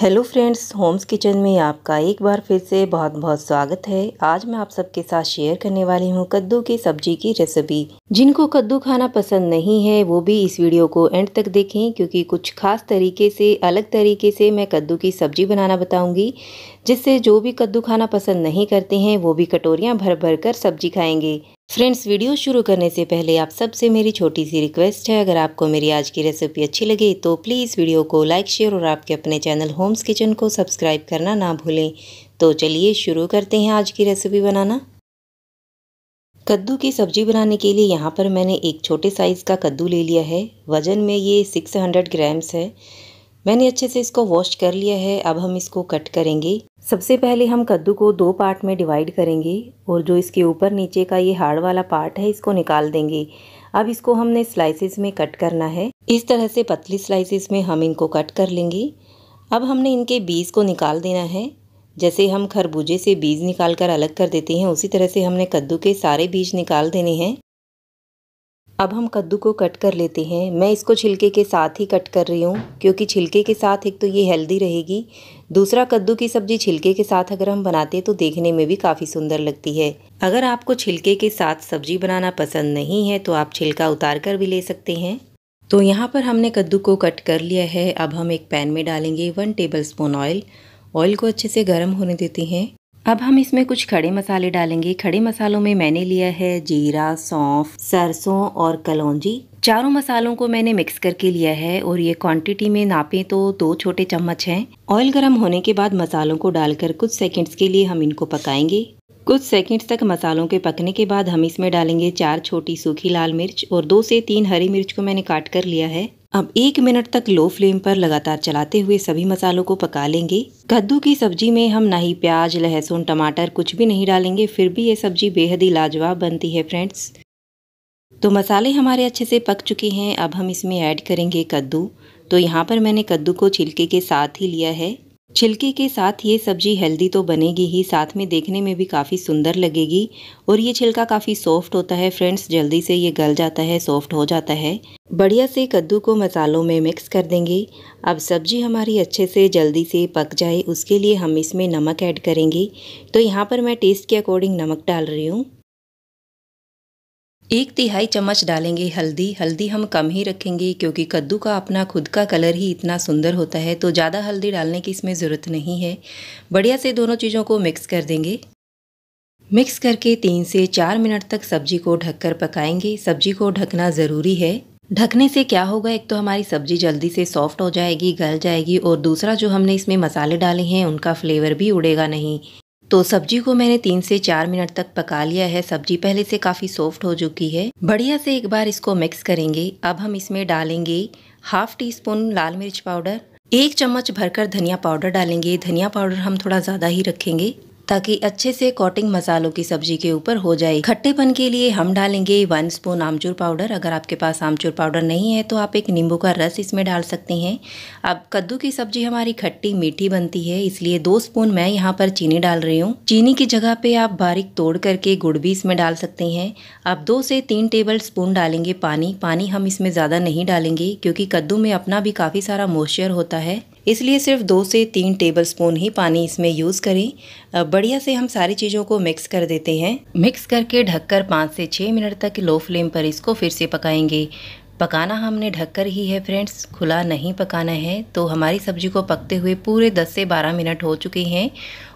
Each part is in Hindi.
हेलो फ्रेंड्स होम्स किचन में आपका एक बार फिर से बहुत बहुत स्वागत है आज मैं आप सबके साथ शेयर करने वाली हूँ कद्दू की सब्जी की रेसिपी जिनको कद्दू खाना पसंद नहीं है वो भी इस वीडियो को एंड तक देखें क्योंकि कुछ खास तरीके से अलग तरीके से मैं कद्दू की सब्जी बनाना बताऊंगी जिससे जो भी कद्दू खाना पसंद नहीं करते हैं वो भी कटोरियाँ भर भर कर सब्जी खाएंगे फ्रेंड्स वीडियो शुरू करने से पहले आप सबसे मेरी छोटी सी रिक्वेस्ट है अगर आपको मेरी आज की रेसिपी अच्छी लगे तो प्लीज़ वीडियो को लाइक शेयर और आपके अपने चैनल होम्स किचन को सब्सक्राइब करना ना भूलें तो चलिए शुरू करते हैं आज की रेसिपी बनाना कद्दू की सब्जी बनाने के लिए यहाँ पर मैंने एक छोटे साइज़ का कद्दू ले लिया है वज़न में ये सिक्स हंड्रेड ग्राम्स है मैंने अच्छे से इसको वॉश कर लिया है अब हम इसको कट करेंगे सबसे पहले हम कद्दू को दो पार्ट में डिवाइड करेंगे और जो इसके ऊपर नीचे का ये हार्ड वाला पार्ट है इसको निकाल देंगे अब इसको हमने स्लाइसिस में कट करना है इस तरह से पतली स्लाइसिस में हम इनको कट कर लेंगे अब हमने इनके बीज को निकाल देना है जैसे हम खरबूजे से बीज निकाल कर अलग कर देते हैं उसी तरह से हमने कद्दू के सारे बीज निकाल देने हैं अब हम कद्दू को कट कर लेते हैं मैं इसको छिलके के साथ ही कट कर रही हूँ क्योंकि छिलके के साथ एक तो ये हेल्दी रहेगी दूसरा कद्दू की सब्जी छिलके के साथ अगर हम बनाते हैं तो देखने में भी काफ़ी सुंदर लगती है अगर आपको छिलके के साथ सब्जी बनाना पसंद नहीं है तो आप छिलका उतार कर भी ले सकते हैं तो यहाँ पर हमने कद्दू को कट कर लिया है अब हम एक पैन में डालेंगे one tablespoon oil oil को अच्छे से गर्म होने देते हैं अब हम इसमें कुछ खड़े मसाले डालेंगे खड़े मसालों में मैंने लिया है जीरा सौंफ सरसों और कलौजी चारों मसालों को मैंने मिक्स करके लिया है और ये क्वांटिटी में नापें तो दो छोटे चम्मच हैं ऑयल गर्म होने के बाद मसालों को डालकर कुछ सेकंड्स के लिए हम इनको पकाएंगे कुछ सेकंड्स तक मसालों के पकने के बाद हम इसमें डालेंगे चार छोटी सूखी लाल मिर्च और दो से तीन हरी मिर्च को मैंने काट कर लिया है अब एक मिनट तक लो फ्लेम पर लगातार चलाते हुए सभी मसालों को पका लेंगे कद्दू की सब्जी में हम ना ही प्याज लहसुन टमाटर कुछ भी नहीं डालेंगे फिर भी ये सब्जी बेहद ही लाजवाब बनती है फ्रेंड्स तो मसाले हमारे अच्छे से पक चुके हैं अब हम इसमें ऐड करेंगे कद्दू तो यहाँ पर मैंने कद्दू को छिलके के साथ ही लिया है छिलके के साथ ये सब्जी हेल्दी तो बनेगी ही साथ में देखने में भी काफ़ी सुंदर लगेगी और ये छिलका काफ़ी सॉफ्ट होता है फ्रेंड्स जल्दी से ये गल जाता है सॉफ्ट हो जाता है बढ़िया से कद्दू को मसालों में मिक्स कर देंगे अब सब्जी हमारी अच्छे से जल्दी से पक जाए उसके लिए हम इसमें नमक ऐड करेंगे तो यहाँ पर मैं टेस्ट के अकॉर्डिंग नमक डाल रही हूँ एक तिहाई चम्मच डालेंगे हल्दी हल्दी हम कम ही रखेंगे क्योंकि कद्दू का अपना खुद का कलर ही इतना सुंदर होता है तो ज़्यादा हल्दी डालने की इसमें ज़रूरत नहीं है बढ़िया से दोनों चीज़ों को मिक्स कर देंगे मिक्स करके तीन से चार मिनट तक सब्जी को ढककर पकाएंगे सब्जी को ढकना ज़रूरी है ढकने से क्या होगा एक तो हमारी सब्जी जल्दी से सॉफ्ट हो जाएगी गल जाएगी और दूसरा जो हमने इसमें मसाले डाले हैं उनका फ्लेवर भी उड़ेगा नहीं तो सब्जी को मैंने तीन से चार मिनट तक पका लिया है सब्जी पहले से काफ़ी सॉफ्ट हो चुकी है बढ़िया से एक बार इसको मिक्स करेंगे अब हम इसमें डालेंगे हाफ टी स्पून लाल मिर्च पाउडर एक चम्मच भरकर धनिया पाउडर डालेंगे धनिया पाउडर हम थोड़ा ज़्यादा ही रखेंगे ताकि अच्छे से कोटिंग मसालों की सब्जी के ऊपर हो जाए खट्टेपन के लिए हम डालेंगे वन स्पून आमचूर पाउडर अगर आपके पास आमचूर पाउडर नहीं है तो आप एक नींबू का रस इसमें डाल सकते हैं अब कद्दू की सब्जी हमारी खट्टी मीठी बनती है इसलिए दो स्पून मैं यहाँ पर चीनी डाल रही हूँ चीनी की जगह पे आप बारीक तोड़ करके गुड़ भी इसमें डाल सकते हैं अब दो से तीन टेबल स्पून डालेंगे पानी पानी हम इसमें ज़्यादा नहीं डालेंगे क्योंकि कद्दू में अपना भी काफ़ी सारा मॉइस्चर होता है इसलिए सिर्फ दो से तीन टेबल स्पून ही पानी इसमें यूज़ करें बढ़िया से हम सारी चीज़ों को मिक्स कर देते हैं मिक्स करके ढककर पाँच से छः मिनट तक लो फ्लेम पर इसको फिर से पकाएंगे पकाना हमने ढककर ही है फ्रेंड्स खुला नहीं पकाना है तो हमारी सब्ज़ी को पकते हुए पूरे 10 से 12 मिनट हो चुके हैं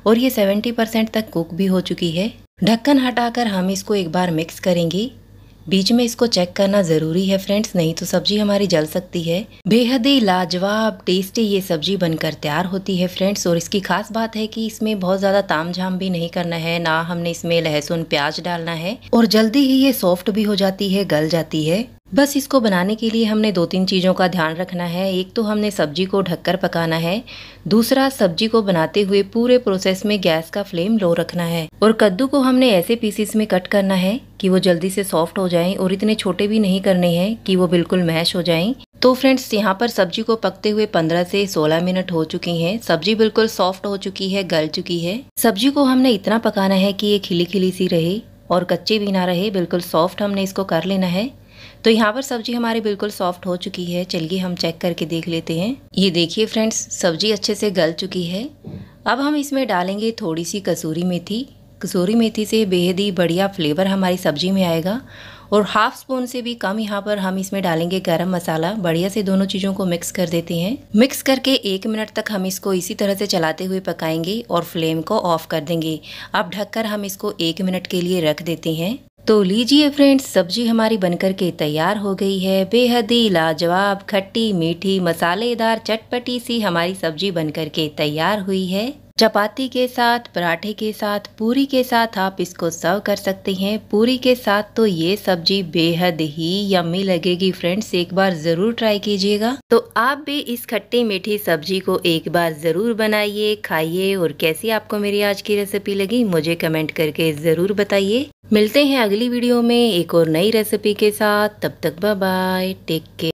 और ये 70 परसेंट तक कुक भी हो चुकी है ढक्कन हटाकर हम इसको एक बार मिक्स करेंगे बीच में इसको चेक करना ज़रूरी है फ्रेंड्स नहीं तो सब्जी हमारी जल सकती है बेहद ही लाजवाब टेस्टी ये सब्जी बनकर तैयार होती है फ्रेंड्स और इसकी खास बात है कि इसमें बहुत ज़्यादा ताम झाम भी नहीं करना है ना हमने इसमें लहसुन प्याज डालना है और जल्दी ही ये सॉफ्ट भी हो जाती है गल जाती है बस इसको बनाने के लिए हमने दो तीन चीज़ों का ध्यान रखना है एक तो हमने सब्जी को ढककर पकाना है दूसरा सब्जी को बनाते हुए पूरे प्रोसेस में गैस का फ्लेम लो रखना है और कद्दू को हमने ऐसे पीसीस में कट करना है कि वो जल्दी से सॉफ्ट हो जाएं और इतने छोटे भी नहीं करने हैं कि वो बिल्कुल मैश हो जाएं तो फ्रेंड्स यहाँ पर सब्जी को पकते हुए 15 से 16 मिनट हो चुकी हैं सब्जी बिल्कुल सॉफ्ट हो चुकी है गल चुकी है सब्जी को हमने इतना पकाना है कि ये खिली खिली सी रहे और कच्चे भी ना रहे बिल्कुल सॉफ्ट हमने इसको कर लेना है तो यहाँ पर सब्जी हमारी बिल्कुल सॉफ्ट हो चुकी है चलिए हम चेक करके देख लेते हैं ये देखिए फ्रेंड्स सब्जी अच्छे से गल चुकी है अब हम इसमें डालेंगे थोड़ी सी कसूरी मेथी कसूरी मेथी से बेहद ही बढ़िया फ्लेवर हमारी सब्जी में आएगा और हाफ स्पून से भी कम यहाँ पर हम इसमें डालेंगे गरम मसाला बढ़िया से दोनों चीज़ों को मिक्स कर देते हैं मिक्स करके एक मिनट तक हम इसको इसी तरह से चलाते हुए पकाएंगे और फ्लेम को ऑफ कर देंगे अब ढककर हम इसको एक मिनट के लिए रख देते हैं तो लीजिए फ्रेंड्स सब्जी हमारी बनकर के तैयार हो गई है बेहद ही लाजवाब खट्टी मीठी मसालेदार चटपटी सी हमारी सब्जी बनकर के तैयार हुई है चपाती के साथ पराठे के साथ पूरी के साथ आप इसको सर्व कर सकते हैं पूरी के साथ तो ये सब्जी बेहद ही यम्मी लगेगी फ्रेंड्स एक बार ज़रूर ट्राई कीजिएगा तो आप भी इस खट्टी मीठी सब्जी को एक बार ज़रूर बनाइए खाइए और कैसी आपको मेरी आज की रेसिपी लगी मुझे कमेंट करके ज़रूर बताइए मिलते हैं अगली वीडियो में एक और नई रेसिपी के साथ तब तक बाय टेक केयर